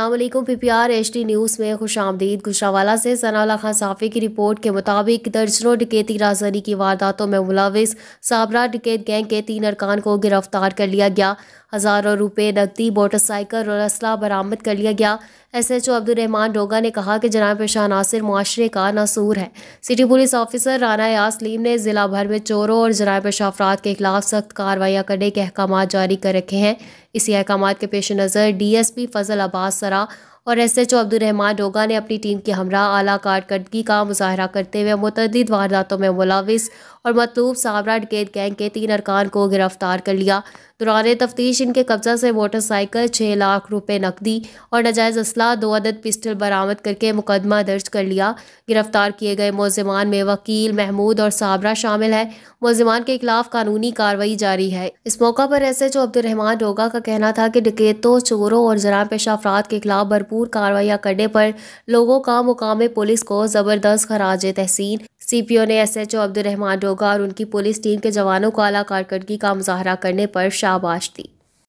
Aslam P P R H D news में खुश आमदीद गुशावाला से सनाउल्ला खान साफ़ी की रिपोर्ट के मुताबिक दर्जनों डकैती राजधानी की वारदातों में मुलविस साबरा डकैत गैंग के तीन अरकान को गिरफ्तार कर लिया गया हज़ारों रुपये नकदी मोटरसाइकिल और असला बरामद कर लिया गया S H O Abdulrahman Doga ने कहा कि जनाब पेशा नासिर माशरे का नासूर है city police officer Rana Yasleem ने ज़िला भर में चोरों और जनाब पेशा अफराद के खिलाफ सख्त कार्रवाइयाँ करने के अहकाम जारी कर रखे हैं इसी अहकाम के पेश नज़र D S P Fazal Abbas Sara और S H O Abdulrahman Doga ने अपनी टीम की हमरा आला कारकर्दगी का मुजाहरा करते हुए मुतद वारदातों में मुलविस और मतलूब सावरा डकेत गैंग के तीन अरकान को गिरफ्तार कर लिया दौरान तफ्तीश इनके कब्जा से मोटरसाइकिल छः लाख रुपये नकदी और नजायज असला दो अदद पिस्टल बरामद करके मुकदमा दर्ज कर लिया गिरफ्तार किए गए मुलजमान में वकील महमूद और साबरा शामिल है मुलजमान के खिलाफ कानूनी कार्रवाई जारी है इस मौका पर S H O Abdulrahman Doga का कहना था कि डकैतों चोरों और जरा पेशा अफराद के खिलाफ भरपूर कार्रवाइयाँ करने पर लोगों का मुकाम पुलिस को ज़बरदस्त खराज तहसीन सीपीओ ने एसएचओ अब्दुलरहमान डोगा और उनकी पुलिस टीम के जवानों को आला कारकर्दगी का मुजाहरा करने पर शाबाश दी